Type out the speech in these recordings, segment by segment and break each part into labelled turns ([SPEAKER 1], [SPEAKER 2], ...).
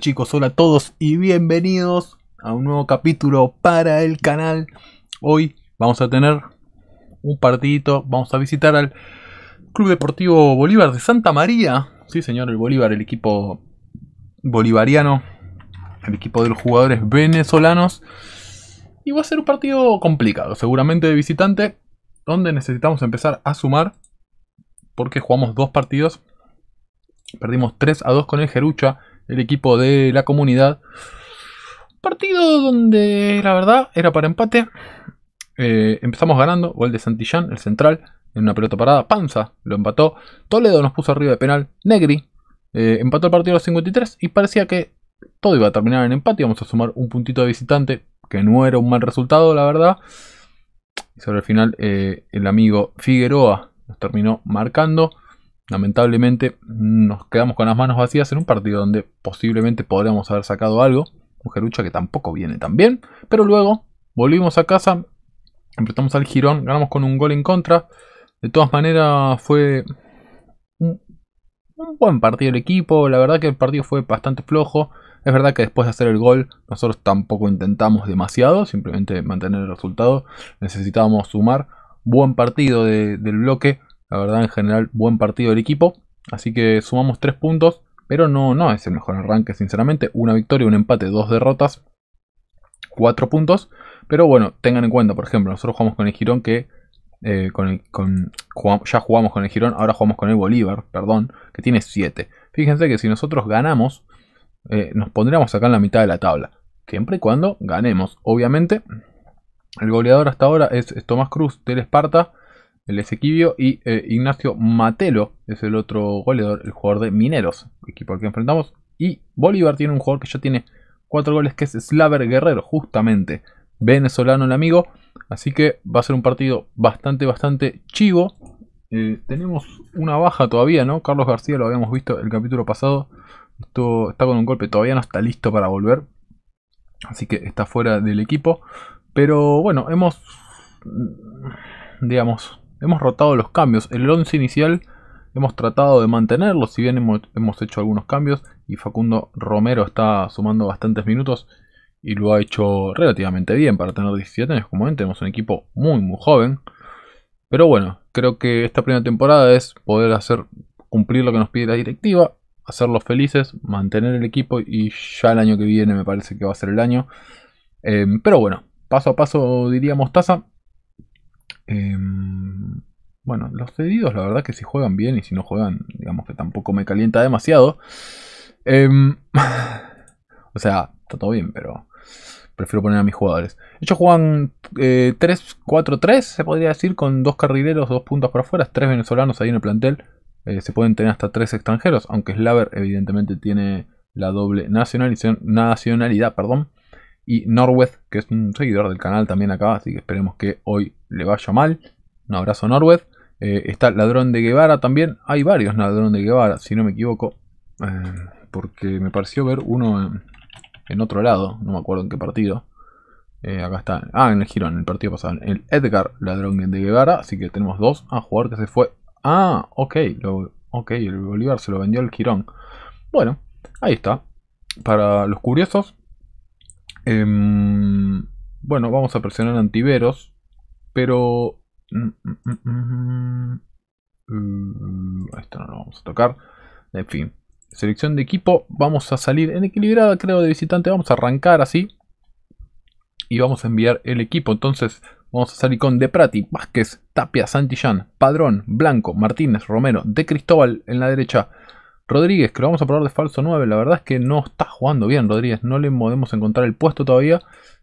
[SPEAKER 1] chicos, hola a todos y bienvenidos a un nuevo capítulo para el canal. Hoy vamos a tener un partidito, vamos a visitar al Club Deportivo Bolívar de Santa María. Sí señor, el Bolívar, el equipo bolivariano, el equipo de los jugadores venezolanos. Y va a ser un partido complicado, seguramente de visitante, donde necesitamos empezar a sumar, porque jugamos dos partidos. Perdimos 3 a 2 con el Gerucha el equipo de la comunidad. Partido donde la verdad era para empate. Eh, empezamos ganando, gol de Santillán, el central, en una pelota parada. Panza lo empató. Toledo nos puso arriba de penal. Negri eh, empató el partido a los 53 y parecía que todo iba a terminar en empate. vamos a sumar un puntito de visitante, que no era un mal resultado, la verdad. Y sobre el final, eh, el amigo Figueroa nos terminó marcando lamentablemente mm, nos quedamos con las manos vacías en un partido donde posiblemente podríamos haber sacado algo. Un que tampoco viene tan bien. Pero luego volvimos a casa, Enfrentamos al girón, ganamos con un gol en contra. De todas maneras fue un, buen partido el equipo. La verdad que el partido fue bastante flojo. Es verdad que después de hacer el gol, nosotros tampoco intentamos demasiado, simplemente mantener el resultado. Necesitábamos sumar. Buen partido del bloque la verdad, en general, buen partido del equipo. Así que sumamos 3 puntos. Pero no, no es el mejor arranque, sinceramente. Una victoria, un empate, dos derrotas. 4 puntos. Pero bueno, tengan en cuenta, por ejemplo, nosotros jugamos con el Girón que. Eh, ya jugamos con el Girón, ahora jugamos con el Bolívar, perdón, que tiene 7. Fíjense que si nosotros ganamos, eh, nos pondríamos acá en la mitad de la tabla. Siempre y cuando ganemos. Obviamente, el goleador hasta ahora es Tomás Cruz del Esparta, el Esequibio. Y eh, Ignacio Matelo es el otro goleador, el jugador de Mineros, equipo al que enfrentamos. Y Bolívar tiene un jugador que ya tiene cuatro goles, que es Slaver Guerrero, justamente venezolano el amigo. Así que va a ser un partido bastante, bastante chivo. Eh, tenemos una baja todavía, ¿no? Carlos García lo habíamos visto el capítulo pasado. Esto está con un golpe, todavía no está listo para volver. Así que está fuera del equipo. Pero bueno, hemos, mm, digamos, Hemos rotado los cambios. El 11 inicial hemos tratado de mantenerlo, si bien hemos, hecho algunos cambios y Facundo Romero está sumando bastantes minutos y lo ha hecho relativamente bien para tener 17 años. Como ven, tenemos un equipo muy, muy joven. Pero bueno, creo que esta primera temporada es poder hacer cumplir lo que nos pide la directiva, hacerlos felices, mantener el equipo y ya el año que viene me parece que va a ser el año. Em, pero bueno, paso a paso diríamos. Mostaza. Em, bueno, los cedidos, la verdad que si juegan bien y si no juegan, digamos que tampoco me calienta demasiado. Em, o sea, está todo bien, pero prefiero poner a mis jugadores. Ellos juegan 3-4-3, eh, se podría decir, con dos carrileros, dos puntos para afuera, tres venezolanos ahí en el plantel. Eh, se pueden tener hasta tres extranjeros, aunque Slaver evidentemente tiene la doble nacionalidad, perdón. Y Norweth, que es un seguidor del canal también acá, así que esperemos que hoy le vaya mal. Un abrazo Norweth. Eh, está Ladrón de Guevara también. Hay varios Ladrón de Guevara, si no me equivoco. Eh, porque me pareció ver uno en, otro lado. No me acuerdo en qué partido. Eh, acá está. Ah, en el Girón, en el partido pasado. El Edgar Ladrón de Guevara. Así que tenemos dos. a ah, jugador que se fue. Ah, ok. ok, el Bolívar se lo vendió al Girón. Bueno, ahí está. Para los curiosos. Em, bueno, vamos a presionar antiveros. Pero Mm, mm, mm, esto no lo vamos a tocar. En fin. Selección de equipo. Vamos a salir en equilibrada, creo, de visitante. Vamos a arrancar así. Y vamos a enviar el equipo. Entonces vamos a salir con De Prati, Vázquez, Tapia, Santillán, Padrón, Blanco, Martínez, Romero, De Cristóbal en la derecha. Rodríguez, que lo vamos a probar de falso 9. La verdad es que no está jugando bien Rodríguez. No le podemos encontrar el puesto todavía.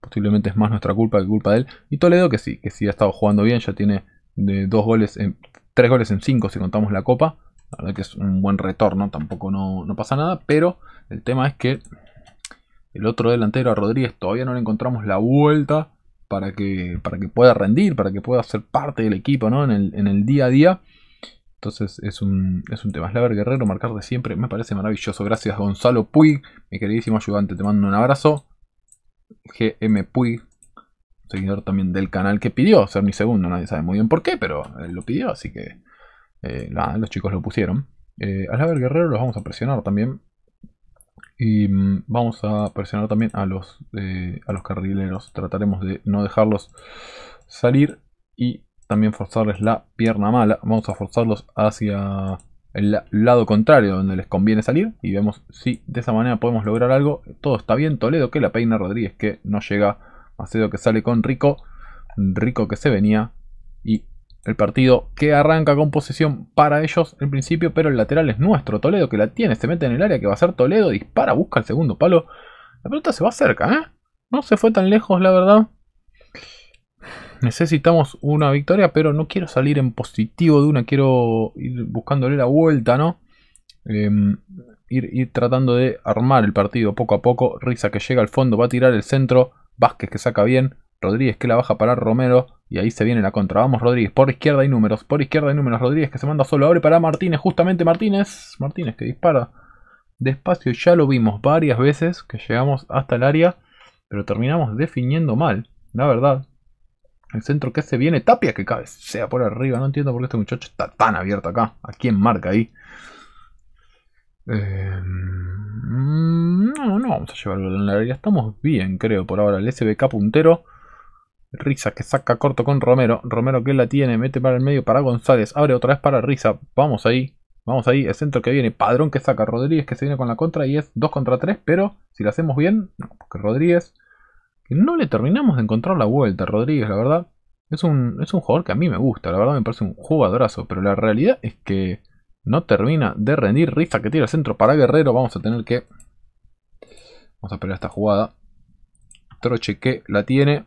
[SPEAKER 1] Posiblemente es más nuestra culpa que culpa de él. Y Toledo, que sí, que sí ha estado jugando bien. Ya tiene de dos goles en, tres goles en cinco si contamos la copa. La verdad que es un buen retorno. Tampoco no, pasa nada. Pero el tema es que el otro delantero, a Rodríguez, todavía no le encontramos la vuelta para que, para que pueda rendir, para que pueda ser parte del equipo ¿no? en, el, en el día a día. Entonces es un, es un tema. Slaver Guerrero, marcar de siempre, me parece maravilloso. Gracias Gonzalo Puig, mi queridísimo ayudante, te mando un abrazo. GM Puig, seguidor también del canal que pidió ser mi segundo, nadie sabe muy bien por qué, pero él lo pidió, así que eh, nada, los chicos lo pusieron. Eh, a Slaver Guerrero los vamos a presionar también. Y mm, vamos a presionar también a los, eh, a los carrileros. Trataremos de no dejarlos salir y también forzarles la pierna mala. Vamos a forzarlos hacia el lado contrario donde les conviene salir y vemos si de esa manera podemos lograr algo. Todo está bien, Toledo que la peina, Rodríguez que no llega, Macedo que sale con Rico, Rico que se venía y el partido que arranca con posición para ellos en principio, pero el lateral es nuestro, Toledo que la tiene, se mete en el área que va a ser Toledo, dispara, busca el segundo palo. La pelota se va cerca, ¿eh? No se fue tan lejos, la verdad necesitamos una victoria, pero no quiero salir en positivo de una, quiero ir buscándole la vuelta, ¿no? Em, ir, tratando de armar el partido poco a poco. Risa que llega al fondo, va a tirar el centro. Vázquez que saca bien. Rodríguez que la baja para Romero. Y ahí se viene la contra. Vamos Rodríguez, por izquierda y números. Por izquierda y números. Rodríguez que se manda solo. Abre para Martínez. Justamente Martínez. Martínez que dispara despacio. Ya lo vimos varias veces que llegamos hasta el área. Pero terminamos definiendo mal. La verdad. El centro que se viene, Tapia que cabe, sea por arriba. No entiendo por qué este muchacho está tan abierto acá. ¿A quién marca ahí? Eh, no, no vamos a llevarlo en la área. Estamos bien, creo, por ahora. El SBK puntero. Risa que saca corto con Romero. Romero que la tiene, mete para el medio para González. Abre otra vez para Risa. Vamos ahí. Vamos ahí. El centro que viene. Padrón que saca. Rodríguez que se viene con la contra. Y es 2 contra 3. Pero si lo hacemos bien, no, porque Rodríguez no le terminamos de encontrar la vuelta, Rodríguez, la verdad. Es un, es un jugador que a mí me gusta, la verdad me parece un jugadorazo, pero la realidad es que no termina de rendir. Rifa que tira centro para Guerrero, vamos a tener que... Vamos a esperar esta jugada. Troche que la tiene.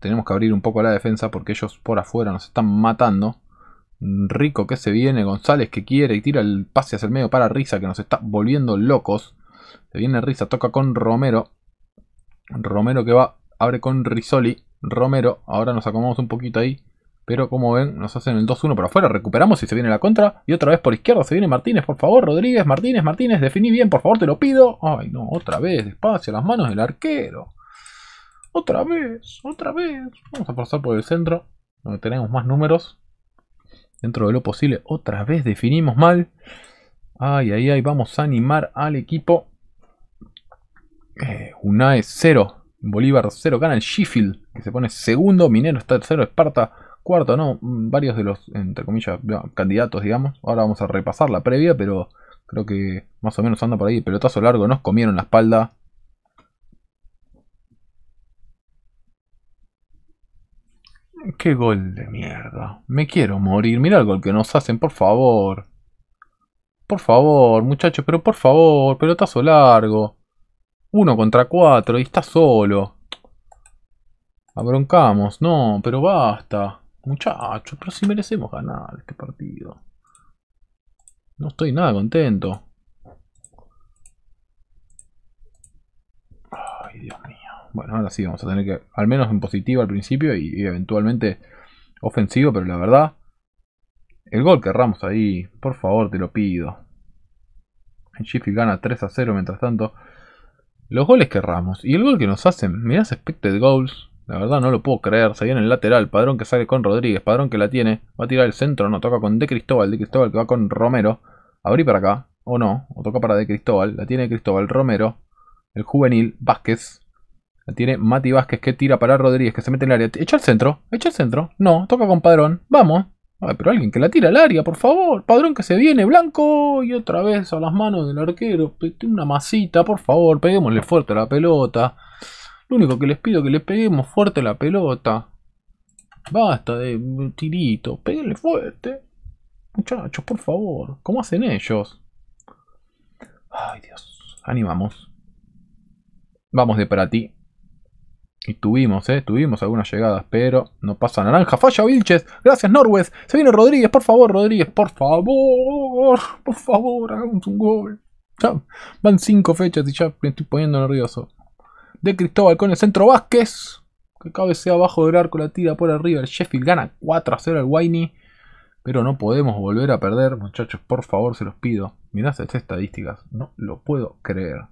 [SPEAKER 1] Tenemos que abrir un poco la defensa porque ellos por afuera nos están matando. Rico que se viene, González que quiere y tira el pase hacia el medio para Risa que nos está volviendo locos. Se viene Risa, toca con Romero. Romero que va, abre con Risoli. Romero, ahora nos acomodamos un poquito ahí. Pero como ven, nos hacen el 2-1 por afuera. Recuperamos y se viene la contra. Y otra vez por izquierda se viene Martínez, por favor. Rodríguez, Martínez, Martínez, definí bien, por favor, te lo pido. Ay, no, otra vez, despacio, las manos del arquero. Otra vez, otra vez. Vamos a pasar por el centro, donde tenemos más números. Dentro de lo posible, otra vez definimos mal. Ay, ay, ay, vamos a animar al equipo. Eh, es cero Bolívar cero Gana el Sheffield, que se pone segundo. Minero está tercero. Esparta cuarto, ¿no? Mm, varios de los, entre comillas, candidatos, digamos. Ahora vamos a repasar la previa, pero creo que más o menos anda por ahí. pelotazo largo nos comieron la espalda. Qué gol de mierda. Me quiero morir. Mira el gol que nos hacen, por favor. Por favor, muchachos, pero por favor, pelotazo largo. Uno contra cuatro y está solo. Abroncamos. No, pero basta. Muchachos, pero si merecemos ganar este partido. No estoy nada contento. Ay, Dios mío. Bueno, ahora sí vamos a tener que, al menos en positivo al principio y, eventualmente ofensivo, pero la verdad, el gol que Ramos ahí, por favor, te lo pido. El Sheffield gana 3 a 0 mientras tanto. Los goles que y el gol que nos hacen, mirá expected goals. La verdad no lo puedo creer, se viene el lateral, Padrón que sale con Rodríguez, Padrón que la tiene, va a tirar el centro, no, toca con De Cristóbal, De Cristóbal que va con Romero, abrí para acá, o no, o toca para De Cristóbal, la tiene Cristóbal, Romero, el juvenil, Vázquez, la tiene Mati Vázquez que tira para Rodríguez, que se mete en el área. Echa el centro, echa el centro. No, toca con Padrón. Vamos. Ay, ah, pero alguien que la tira al área, por favor. Padrón que se viene, blanco. Y otra vez a las manos del arquero. Una masita, por favor. Peguémosle fuerte a la pelota. Lo único que les pido es que le peguemos fuerte a la pelota. Basta de tirito. Peguenle fuerte. Muchachos, por favor. ¿Cómo hacen ellos? Ay, Dios. Animamos. Vamos de para ti. Y tuvimos, eh, tuvimos algunas llegadas, pero no pasa naranja. Falla Vilches, gracias Norwes Se viene Rodríguez, por favor, Rodríguez, por favor, por favor, hagamos un gol. van cinco fechas y ya me estoy poniendo nervioso. De Cristóbal con el centro Vázquez, que cabecea abajo del arco, la tira por arriba. El Sheffield gana 4 a 0 al Wayne, pero no podemos volver a perder, muchachos, por favor, se los pido. Mirá estas estadísticas, no lo puedo creer.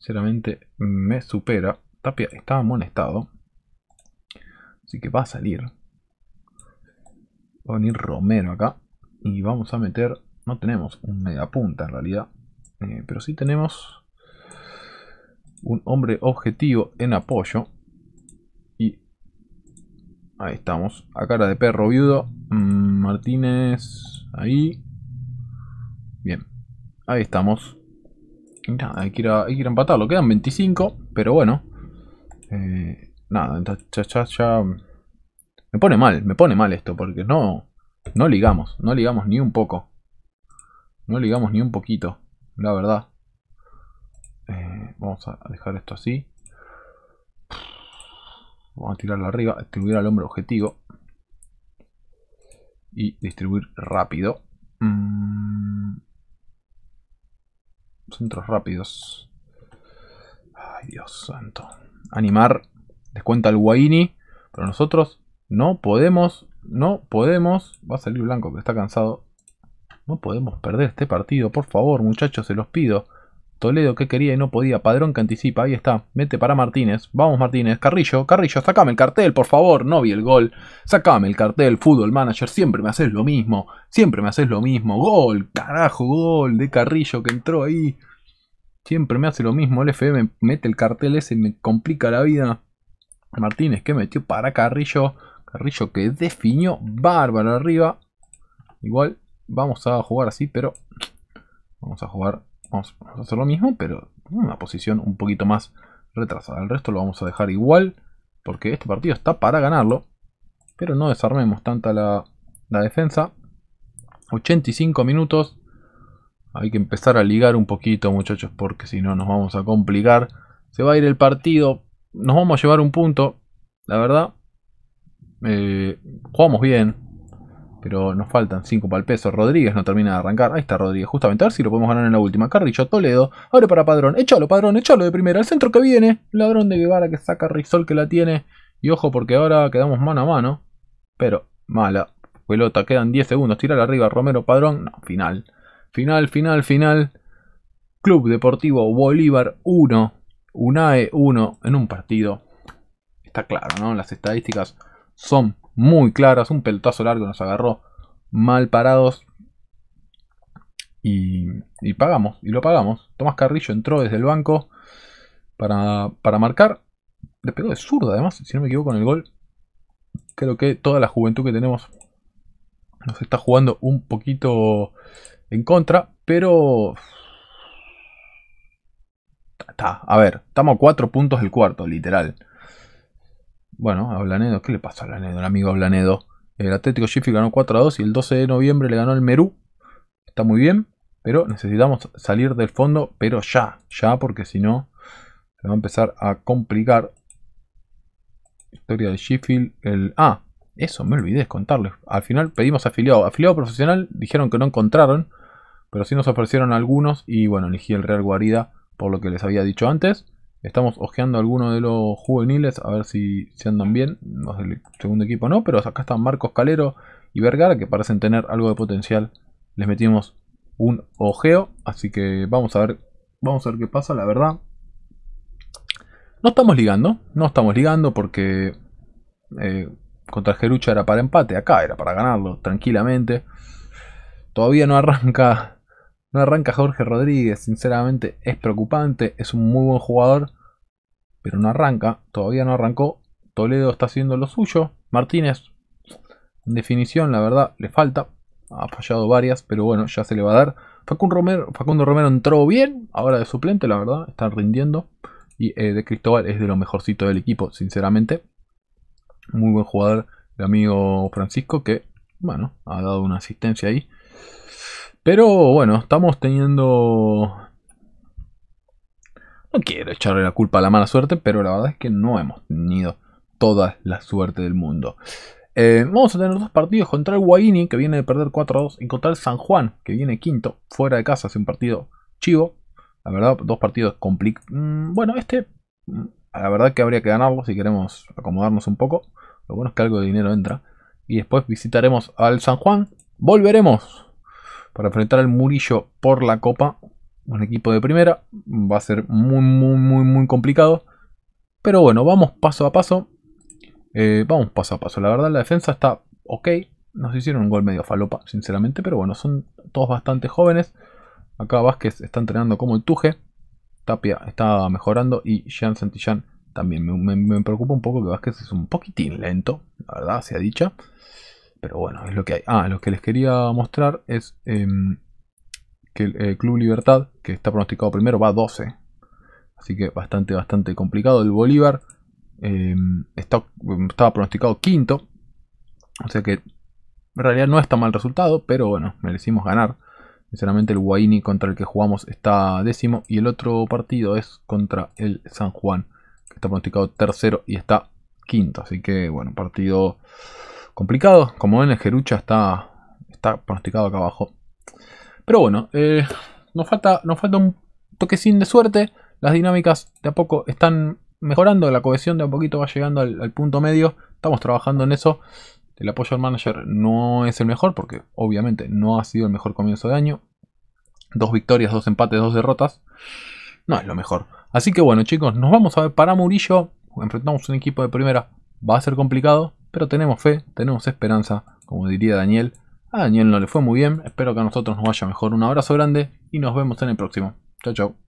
[SPEAKER 1] Sinceramente, me supera. Tapia estaba en estado. Así que va a salir. Va a venir Romero acá. Y vamos a meter... No tenemos un punta en realidad. Eh, pero sí tenemos un hombre objetivo en apoyo. Y ahí estamos. A cara de perro viudo. Mm, Martínez ahí. Bien. Ahí estamos. Nada, hay ir a, hay que ir a empatarlo. Quedan 25. Pero bueno. Eh, nada, ya, Me pone mal, me pone mal esto, porque no. No ligamos, no ligamos ni un poco. No ligamos ni un poquito, la verdad. Eh, vamos a dejar esto así. Vamos a tirarlo arriba, distribuir al hombre objetivo. Y distribuir rápido. Mm. Centros rápidos. Ay, Dios santo animar, cuenta el Guaini, pero nosotros no podemos, no podemos, va a salir blanco que está cansado, no podemos perder este partido, por favor muchachos, se los pido. Toledo que quería y no podía. Padrón que anticipa. Ahí está. Mete para Martínez. Vamos Martínez. Carrillo. Carrillo. Sacame el cartel, por favor. No vi el gol. Sacame el cartel. Fútbol Manager. Siempre me haces lo mismo. Siempre me haces lo mismo. Gol. Carajo. Gol de Carrillo que entró ahí. Siempre me hace lo mismo. El FM mete el cartel ese, me complica la vida. Martínez que metió para Carrillo. Carrillo que definió bárbaro arriba. Igual vamos a jugar así, pero vamos a jugar. Vamos, a hacer lo mismo, pero en una posición un poquito más retrasada. El resto lo vamos a dejar igual. Porque este partido está para ganarlo. Pero no desarmemos tanta la, la defensa. 85 minutos. Hay que empezar a ligar un poquito, muchachos, porque si no nos vamos a complicar. Se va a ir el partido. Nos vamos a llevar un punto. La verdad, eh, jugamos bien. Pero nos faltan 5 para el peso. Rodríguez no termina de arrancar. Ahí está Rodríguez. Justamente a ver si lo podemos ganar en la última. Carrillo, Toledo. Ahora para Padrón. Echalo Padrón. Echalo de primera. El centro que viene. Ladrón de Guevara que saca Rizol que la tiene. Y ojo porque ahora quedamos mano a mano. Pero mala pelota. Quedan 10 segundos. Tirar arriba Romero Padrón. No, final. Final, final, final. Club Deportivo Bolívar 1, UNAE 1 en un partido. Está claro, ¿no? Las estadísticas son muy claras. Un pelotazo largo nos agarró mal parados. Y, pagamos, y lo pagamos. Tomás Carrillo entró desde el banco para, marcar. Le pegó de zurda, además, si no me equivoco, en el gol. Creo que toda la juventud que tenemos nos está jugando un poquito en contra, pero... a ver, estamos a cuatro puntos del cuarto, literal. Bueno, a Blanedo, ¿qué le pasa a Blanedo? El amigo Blanedo. El Atlético Sheffield ganó 4 a 2 y el 12 de noviembre le ganó el Merú. Está muy bien, pero necesitamos salir del fondo, pero ya, ya, porque si no se va a empezar a complicar. Historia de Sheffield, el... Ah, eso me olvidé de contarles. Al final pedimos afiliado. Afiliado profesional, dijeron que no encontraron. Pero sí nos ofrecieron algunos y bueno, elegí el Real Guarida por lo que les había dicho antes. Estamos a algunos de los juveniles a ver si, se andan bien. No sé, el segundo equipo no, pero acá están Marcos Calero y Vergara que parecen tener algo de potencial. Les metimos un ojeo, así que vamos a ver, vamos a ver qué pasa, la verdad. No estamos ligando, no estamos ligando porque eh, contra Gerucha era para empate, acá era para ganarlo tranquilamente. Todavía no arranca no arranca Jorge Rodríguez, sinceramente es preocupante, es un muy buen jugador, pero no arranca, todavía no arrancó. Toledo está haciendo lo suyo. Martínez, en definición, la verdad, le falta. Ha fallado varias, pero bueno, ya se le va a dar. Facundo Romero, Facundo Romero entró bien, ahora de suplente, la verdad, Está rindiendo. Y eh, de Cristóbal es de lo mejorcito del equipo, sinceramente. Muy buen jugador, el amigo Francisco, que, bueno, ha dado una asistencia ahí. Pero bueno, estamos teniendo... No quiero echarle la culpa a la mala suerte, pero la verdad es que no hemos tenido toda la suerte del mundo. Eh, vamos a tener dos partidos contra el Guaini, que viene de perder 4-2, y contra el San Juan, que viene quinto, fuera de casa, Hace un partido chivo. La verdad, dos partidos complicados. Mm, bueno, este, mm, la verdad que habría que ganarlo si queremos acomodarnos un poco. Lo bueno es que algo de dinero entra. Y después visitaremos al San Juan. Volveremos para enfrentar al Murillo por la Copa. Un equipo de primera. Va a ser muy, muy, muy, muy complicado. Pero bueno, vamos paso a paso. Eh, vamos paso a paso. La verdad, la defensa está ok. Nos hicieron un gol medio falopa, sinceramente. Pero bueno, son todos bastante jóvenes. Acá Vázquez está entrenando como el Tuje. Tapia está mejorando. Y Jean Santillán también. Me, preocupa un poco que Vázquez es un poquitín lento. La verdad, se ha dicho. Pero bueno, es lo que hay. Ah, lo que les quería mostrar es em, que el eh, Club Libertad, que está pronosticado primero, va a 12. Así que bastante, bastante complicado. El Bolívar em, está, em, estaba pronosticado quinto. O sea que en realidad no está mal resultado, pero bueno, merecimos ganar. Sinceramente el Guaini contra el que jugamos está décimo y el otro partido es contra el San Juan, que está pronosticado tercero y está quinto. Así que bueno, partido complicado. Como ven, el Gerucha está, está pronosticado acá abajo. Pero bueno, eh, nos, falta, nos falta un toquecín de suerte. Las dinámicas de a poco están mejorando. La cohesión de a poquito va llegando al, al punto medio. Estamos trabajando en eso. El apoyo al manager no es el mejor porque obviamente no ha sido el mejor comienzo de año. Dos victorias, dos empates, dos derrotas. No es lo mejor. Así que bueno chicos, nos vamos a ver para Murillo. Enfrentamos un equipo de primera. Va a ser complicado, pero tenemos fe, tenemos esperanza, como diría Daniel. A Daniel no le fue muy bien, espero que a nosotros nos vaya mejor. Un abrazo grande y nos vemos en el próximo. Chao, chao.